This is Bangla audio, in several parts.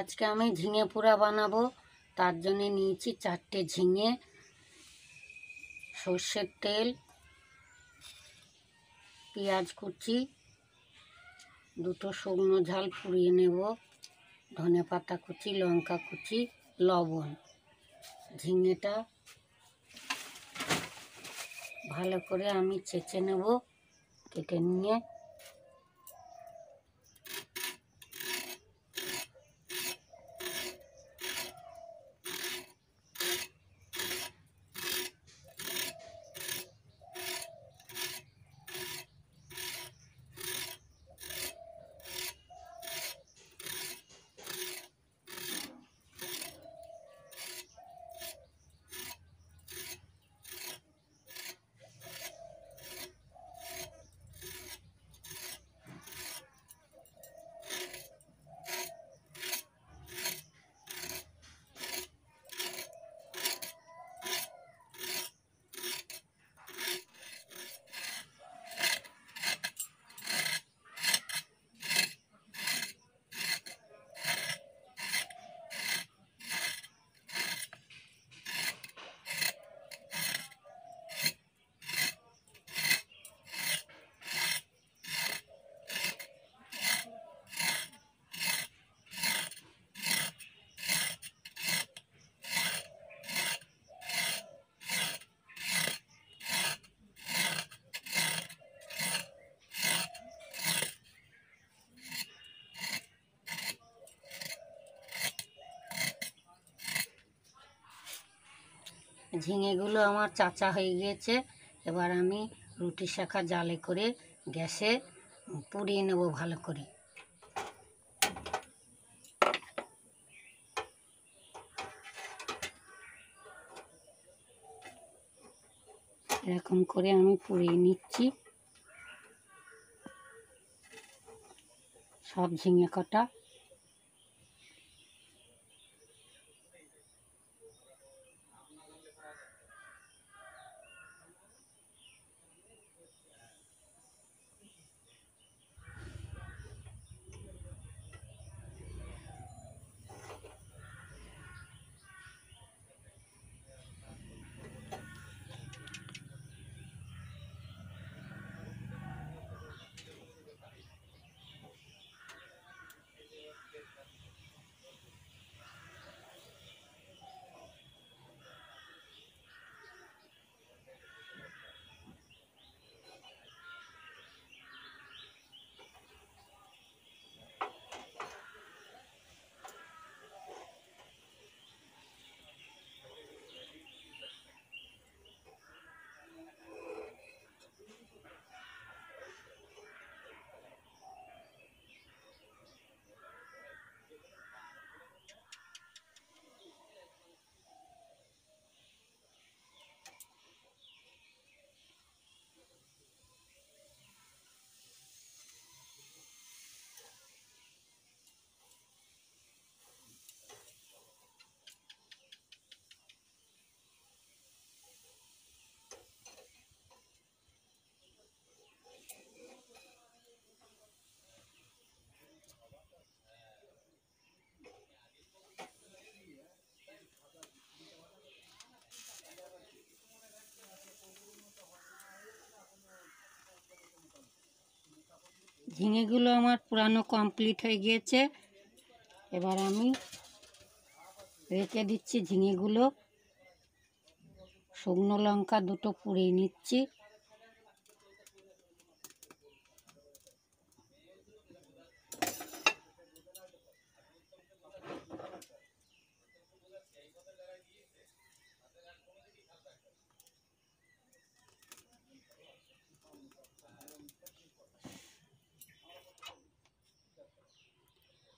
আজকে আমি ঝিঙে পোড়া বানাবো তার জন্য নিয়েছি চারটে ঝিঙে সর্ষের তেল পেঁয়াজ কুচি দুটো শুকনো ঝাল পুড়িয়ে নেব ধনে পাতা কুচি লঙ্কা কুচি লবণ ঝিঙেটা ভালো করে আমি চেঁচে নেব কেটে নিয়ে ঝিঙেগুলো আমার চাচা হয়ে গিয়েছে এবার আমি রুটি শাখা জালে করে গ্যাসে পুড়িয়ে নেব ভালো করে এরকম করে আমি পুড়িয়ে নিচ্ছি সব ঝিঙে কটা ঝিঙেগুলো আমার পুরানো কমপ্লিট হয়ে গিয়েছে এবার আমি রেখে দিচ্ছি ঝিঙেগুলো শুকনো লঙ্কা দুটো পুড়িয়ে নিচ্ছি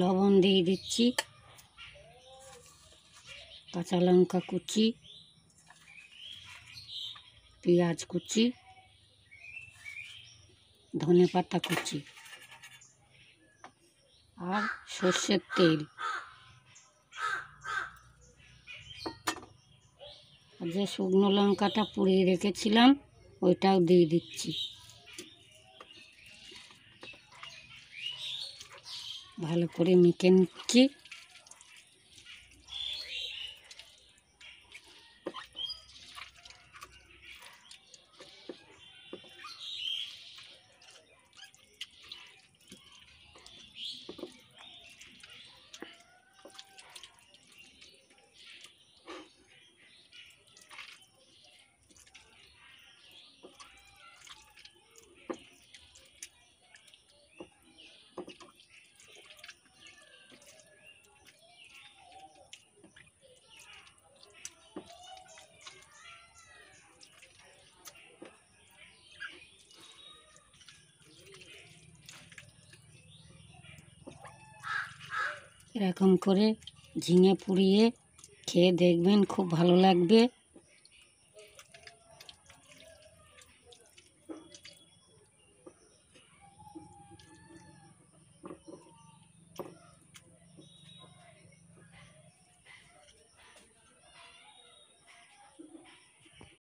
লবণ দিয়ে দিচ্ছি কাঁচা লঙ্কা কুচি পেঁয়াজ কুচি ধনে পাতা কুচি আর সর্ষের তেল আর যে শুকনো লঙ্কাটা পুড়িয়ে রেখেছিলাম ওইটাও দিয়ে দিচ্ছি ভালো করে মেখে নিচ্ছি এরকম করে ঝিঙে পুড়িয়ে খেয়ে দেখবেন খুব ভালো লাগবে